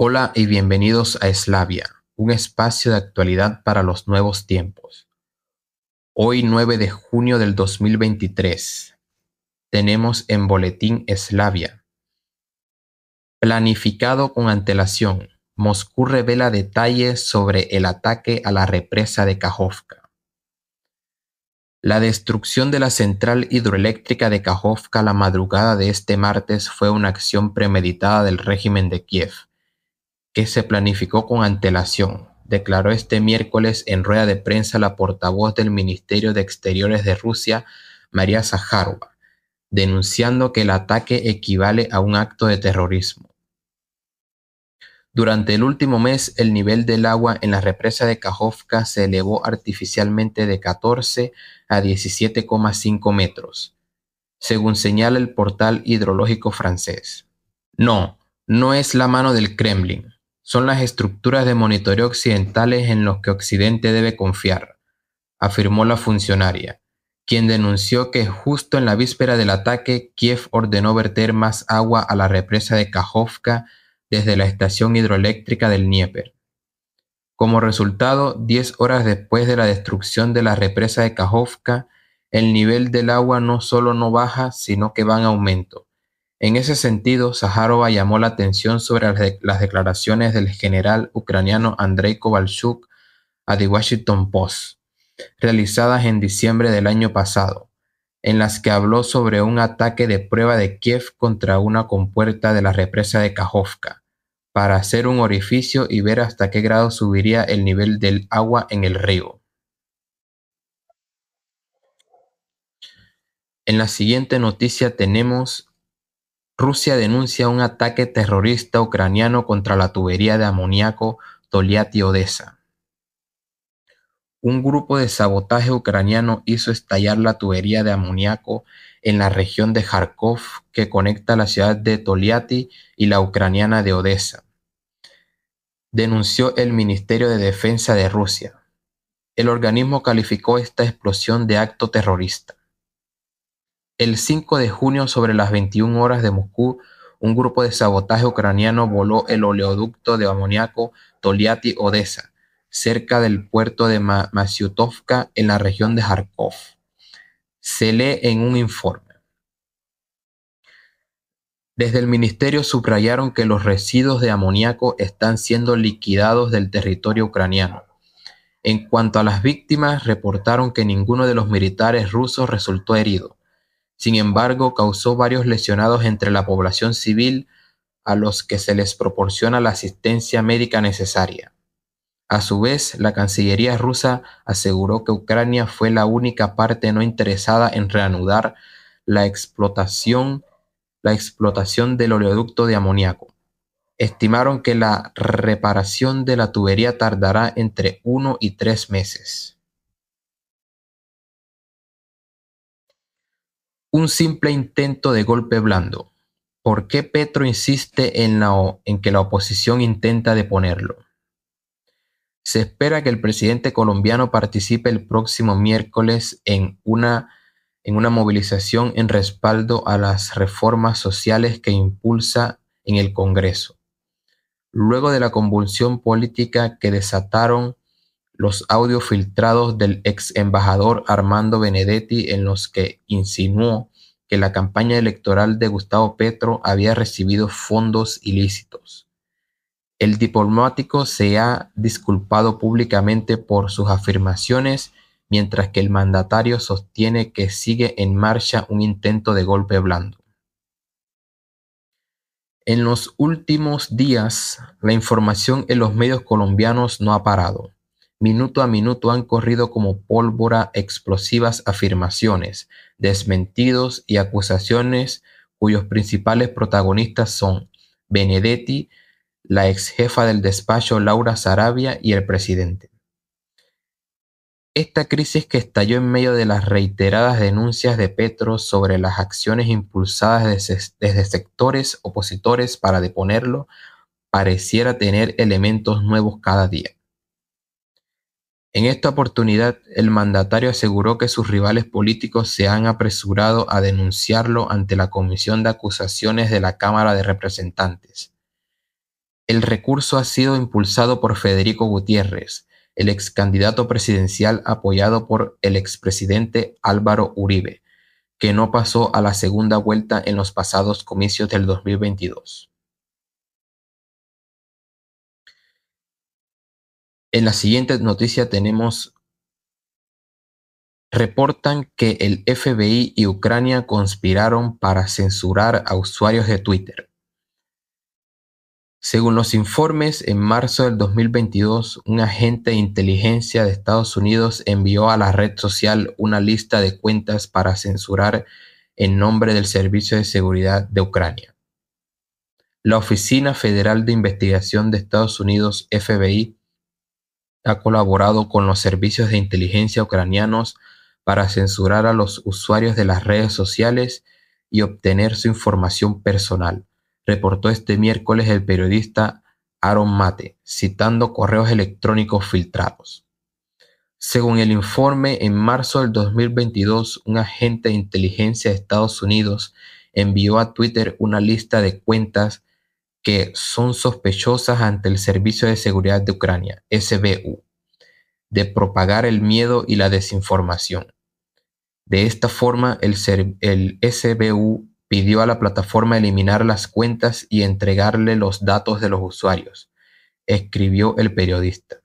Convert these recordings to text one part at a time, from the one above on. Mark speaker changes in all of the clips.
Speaker 1: Hola y bienvenidos a Eslavia, un espacio de actualidad para los nuevos tiempos. Hoy 9 de junio del 2023 tenemos en Boletín Eslavia. Planificado con antelación, Moscú revela detalles sobre el ataque a la represa de Kajovka. La destrucción de la central hidroeléctrica de Kajovka la madrugada de este martes fue una acción premeditada del régimen de Kiev que se planificó con antelación, declaró este miércoles en rueda de prensa la portavoz del Ministerio de Exteriores de Rusia, María Zaharova, denunciando que el ataque equivale a un acto de terrorismo. Durante el último mes, el nivel del agua en la represa de Kajovka se elevó artificialmente de 14 a 17,5 metros, según señala el portal hidrológico francés. No, no es la mano del Kremlin, son las estructuras de monitoreo occidentales en los que Occidente debe confiar, afirmó la funcionaria, quien denunció que justo en la víspera del ataque Kiev ordenó verter más agua a la represa de Kajovka desde la estación hidroeléctrica del Dnieper. Como resultado, 10 horas después de la destrucción de la represa de Kajovka, el nivel del agua no solo no baja, sino que va en aumento. En ese sentido, Zaharova llamó la atención sobre las, declaraciones del general ucraniano Andrei Kovalchuk a The Washington Post, realizadas en diciembre del año pasado, en las que habló sobre un ataque de prueba de Kiev contra una compuerta de la represa de Kajovka, para hacer un orificio y ver hasta qué grado subiría el nivel del agua en el río. En la siguiente noticia tenemos Rusia denuncia un ataque terrorista ucraniano contra la tubería de amoníaco Toliati-Odessa. Un grupo de sabotaje ucraniano hizo estallar la tubería de amoníaco en la región de Kharkov que conecta la ciudad de Toliati y la ucraniana de Odessa, denunció el Ministerio de Defensa de Rusia. El organismo calificó esta explosión de acto terrorista. El 5 de junio, sobre las 21 horas de Moscú, un grupo de sabotaje ucraniano voló el oleoducto de amoníaco Toliati-Odessa, cerca del puerto de en la región de Kharkov. Se lee en un informe. Desde el ministerio subrayaron que los residuos de amoníaco están siendo liquidados del territorio ucraniano. En cuanto a las víctimas, reportaron que ninguno de los militares rusos resultó herido. Sin embargo, causó varios lesionados entre la población civil a los que se les proporciona la asistencia médica necesaria. A su vez, la Cancillería rusa aseguró que Ucrania fue la única parte no interesada en reanudar la explotación, del oleoducto de amoníaco. Estimaron que la reparación de la tubería tardará entre uno y tres meses. un simple intento de golpe blando. ¿Por qué Petro insiste en, la en que la oposición intenta deponerlo? Se espera que el presidente colombiano participe el próximo miércoles en una, en una movilización en respaldo a las reformas sociales que impulsa en el Congreso. Luego de la convulsión política que desataron los audios filtrados del ex embajador Armando Benedetti en los que insinuó que la campaña electoral de Gustavo Petro había recibido fondos ilícitos. El diplomático se ha disculpado públicamente por sus afirmaciones, mientras que el mandatario sostiene que sigue en marcha un intento de golpe blando. En los últimos días, la información en los medios colombianos no ha parado. Minuto a minuto han corrido como pólvora explosivas afirmaciones, desmentidos y acusaciones cuyos principales protagonistas son Benedetti, la ex jefa del despacho Laura Sarabia y el presidente. Esta crisis que estalló en medio de las reiteradas denuncias de Petro sobre las acciones impulsadas desde, desde, sectores opositores para deponerlo, pareciera tener elementos nuevos cada día. En esta oportunidad, el mandatario aseguró que sus rivales políticos se han apresurado a denunciarlo ante la Comisión de Acusaciones de la Cámara de Representantes. El recurso ha sido impulsado por Federico Gutiérrez, el ex candidato presidencial apoyado por el expresidente Álvaro Uribe, que no pasó a la segunda vuelta en los pasados comicios del 2022. En la siguiente noticia tenemos, reportan que el FBI y Ucrania conspiraron para censurar a usuarios de Twitter. Según los informes, en marzo del 2022, un agente de inteligencia de Estados Unidos envió a la red social una lista de cuentas para censurar en nombre del Servicio de Seguridad de Ucrania. La Oficina Federal de Investigación de Estados Unidos, FBI, ha colaborado con los servicios de inteligencia ucranianos para censurar a los usuarios de las redes sociales y obtener su información personal, reportó este miércoles el periodista Aaron Mate, citando correos electrónicos filtrados. Según el informe, en marzo del 2022, un agente de inteligencia de Estados Unidos envió a Twitter una lista de cuentas que son sospechosas ante el Servicio de Seguridad de Ucrania, SBU, de propagar el miedo y la desinformación. De esta forma, el, el SBU pidió a la plataforma eliminar las cuentas y entregarle los datos de los usuarios, escribió el periodista.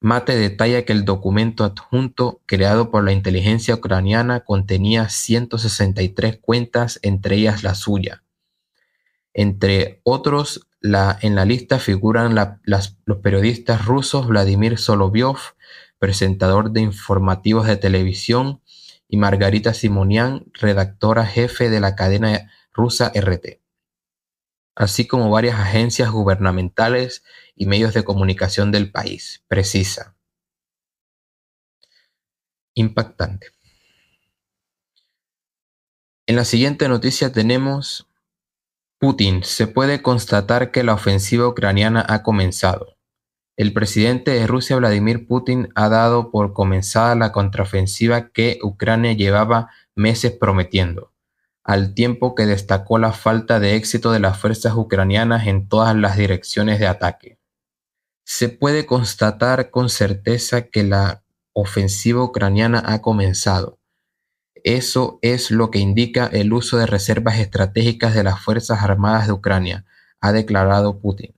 Speaker 1: Mate detalla que el documento adjunto creado por la inteligencia ucraniana contenía 163 cuentas, entre ellas la suya, entre otros, en la lista figuran los periodistas rusos Vladimir Solovyov, presentador de informativos de televisión, y Margarita Simonian, redactora jefe de la cadena rusa RT, así como varias agencias gubernamentales y medios de comunicación del país, precisa. Impactante. En la siguiente noticia tenemos Putin, se puede constatar que la ofensiva ucraniana ha comenzado. El presidente de Rusia, Vladimir Putin, ha dado por comenzada la contraofensiva que Ucrania llevaba meses prometiendo, al tiempo que destacó la falta de éxito de las fuerzas ucranianas en todas las direcciones de ataque. Se puede constatar con certeza que la ofensiva ucraniana ha comenzado. Eso es lo que indica el uso de reservas estratégicas de las Fuerzas Armadas de Ucrania, ha declarado Putin.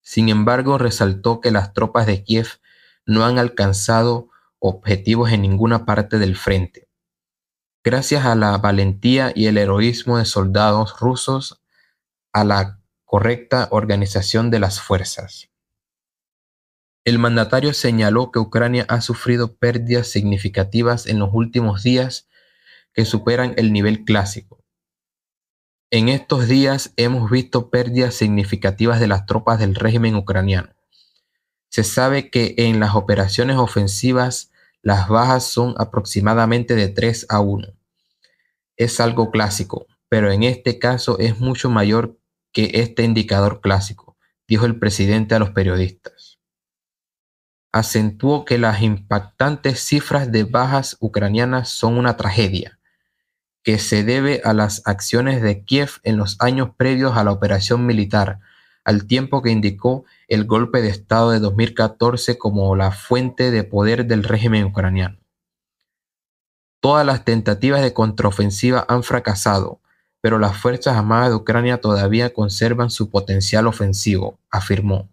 Speaker 1: Sin embargo, resaltó que las tropas de Kiev no han alcanzado objetivos en ninguna parte del frente. Gracias a la valentía y el heroísmo de soldados rusos, a la correcta organización de las fuerzas. El mandatario señaló que Ucrania ha sufrido pérdidas significativas en los últimos días que superan el nivel clásico. En estos días hemos visto pérdidas significativas de las tropas del régimen ucraniano. Se sabe que en las operaciones ofensivas las bajas son aproximadamente de 3 a 1. Es algo clásico, pero en este caso es mucho mayor que este indicador clásico, dijo el presidente a los periodistas acentuó que las impactantes cifras de bajas ucranianas son una tragedia, que se debe a las acciones de Kiev en los años previos a la operación militar, al tiempo que indicó el golpe de Estado de 2014 como la fuente de poder del régimen ucraniano. Todas las tentativas de contraofensiva han fracasado, pero las Fuerzas Armadas de Ucrania todavía conservan su potencial ofensivo, afirmó.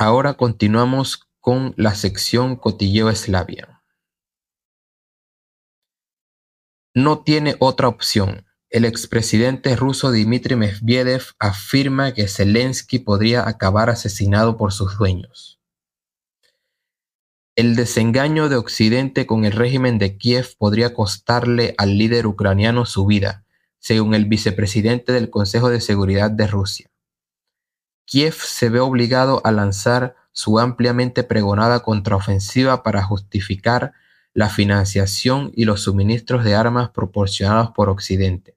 Speaker 1: Ahora continuamos con la sección Cotilleo Eslavia. No tiene otra opción. El expresidente ruso Dmitry Medvedev afirma que Zelensky podría acabar asesinado por sus dueños. El desengaño de Occidente con el régimen de Kiev podría costarle al líder ucraniano su vida, según el vicepresidente del Consejo de Seguridad de Rusia. Kiev se ve obligado a lanzar su ampliamente pregonada contraofensiva para justificar la financiación y los suministros de armas proporcionados por Occidente.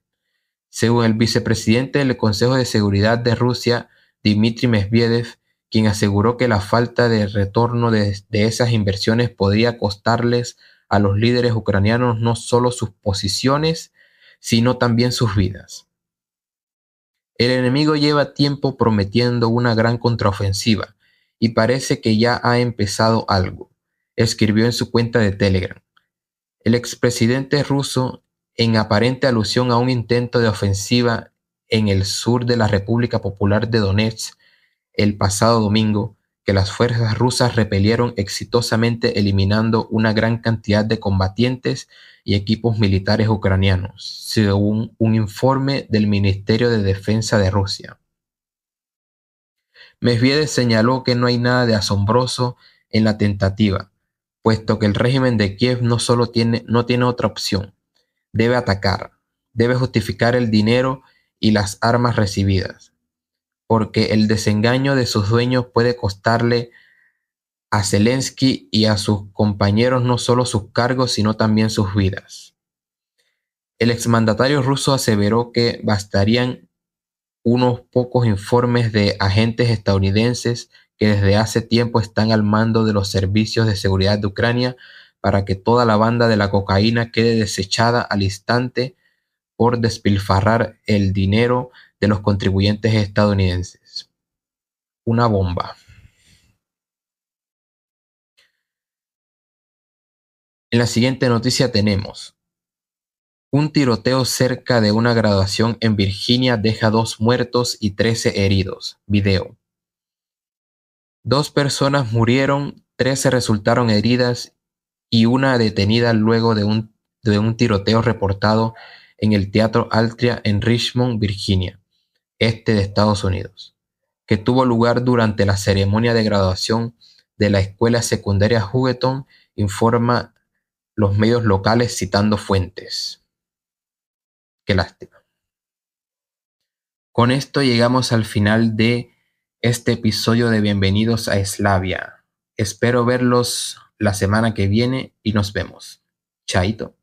Speaker 1: Según el vicepresidente del Consejo de Seguridad de Rusia, Dmitry Medvedev, quien aseguró que la falta de retorno de, de esas inversiones podría costarles a los líderes ucranianos no solo sus posiciones, sino también sus vidas. El enemigo lleva tiempo prometiendo una gran contraofensiva y parece que ya ha empezado algo, escribió en su cuenta de Telegram. El expresidente ruso, en aparente alusión a un intento de ofensiva en el sur de la República Popular de Donetsk el pasado domingo, que las fuerzas rusas repelieron exitosamente eliminando una gran cantidad de combatientes y equipos militares ucranianos, según un informe del Ministerio de Defensa de Rusia. Medvedev señaló que no hay nada de asombroso en la tentativa, puesto que el régimen de Kiev no solo tiene, no tiene otra opción, debe atacar, debe justificar el dinero y las armas recibidas porque el desengaño de sus dueños puede costarle a Zelensky y a sus compañeros no solo sus cargos, sino también sus vidas. El exmandatario ruso aseveró que bastarían unos pocos informes de agentes estadounidenses que desde hace tiempo están al mando de los servicios de seguridad de Ucrania para que toda la banda de la cocaína quede desechada al instante por despilfarrar el dinero de los contribuyentes estadounidenses. Una bomba. En la siguiente noticia tenemos, un tiroteo cerca de una graduación en Virginia deja dos muertos y trece heridos. Video. Dos personas murieron, trece resultaron heridas y una detenida luego de de un tiroteo reportado en el Teatro Altria en Richmond, Virginia este de Estados Unidos, que tuvo lugar durante la ceremonia de graduación de la escuela secundaria Juguetón, informa los medios locales citando fuentes. Qué lástima. Con esto llegamos al final de este episodio de Bienvenidos a Eslavia. Espero verlos la semana que viene y nos vemos. Chaito.